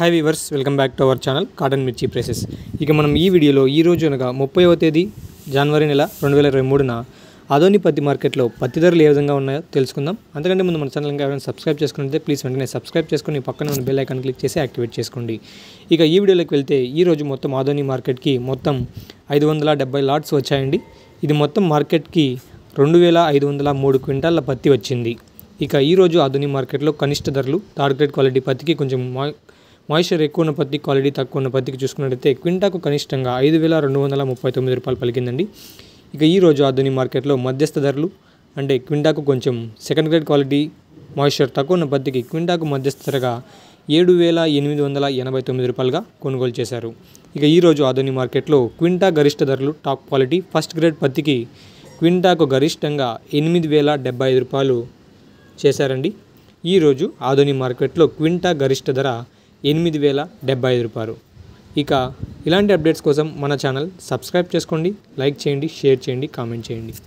high viewers welcome back to our channel cotton మిర్చి prices ఇక మనం ఈ వీడియోలో ఈ రోజు అనగా ముప్పైవ తేదీ జనవరి నెల రెండు వేల ఇరవై మూడున అదోని పత్తి మార్కెట్లో పత్తి ధరలు ఏ విధంగా ఉన్నాయో తెలుసుకుందాం అంతకంటే ముందు మన ఛానల్ ఇంకా ఎవరైనా సబ్స్క్రైబ్ చేసుకుంటే ప్లీజ్ వెంటనే సబ్స్క్రైబ్ చేసుకుని పక్కన ఉన్న బెల్ ఐకాన్ క్లిక్ చేసి యాక్టివేట్ చేసుకోండి ఇక ఈ వీడియోలోకి వెళ్తే ఈ రోజు మొత్తం ఆదోని మార్కెట్కి మొత్తం ఐదు వందల డెబ్బై లాట్స్ వచ్చాయండి ఇది మొత్తం మార్కెట్కి రెండు వేల ఐదు వందల మూడు క్వింటాల్ల పత్తి వచ్చింది ఇక ఈరోజు ఆధునిక మార్కెట్లో కనిష్ట ధరలు టార్గెట్ క్వాలిటీ పత్తికి కొంచెం మాయిశ్చర్ ఎక్కువ ఉన్న పత్తి క్వాలిటీ తక్కువ ఉన్న పత్తికి చూసుకున్నట్లయితే క్వింటాకు కనిష్టంగా ఐదు వేల రెండు వందల ముప్పై తొమ్మిది రూపాయలు పలికిందండి ఇక ఈరోజు ఆధునిక మార్కెట్లో మధ్యస్థ ధరలు అంటే క్వింటాకు కొంచెం సెకండ్ గ్రేడ్ క్వాలిటీ మాయిశ్చర్ తక్కువ ఉన్న పత్తికి క్వింటాకు మధ్యస్థ ధరగా ఏడు వేల ఎనిమిది వందల ఎనభై తొమ్మిది రూపాయలుగా కొనుగోలు చేశారు ఇక ఈరోజు ఆధునిక మార్కెట్లో క్వింటా గరిష్ట ధరలు టాప్ క్వాలిటీ ఫస్ట్ గ్రేడ్ పత్తికి క్వింటాకు గరిష్టంగా ఎనిమిది వేల డెబ్బై ఐదు రూపాయలు చేశారండి ఈరోజు ఆధునిక మార్కెట్లో క్వింటా గరిష్ట ధర ఎనిమిది వేల డెబ్బై ఐదు రూపాయలు ఇక ఇలాంటి అప్డేట్స్ కోసం మన ఛానల్ సబ్స్క్రైబ్ చేసుకోండి లైక్ చేయండి షేర్ చేయండి కామెంట్ చేయండి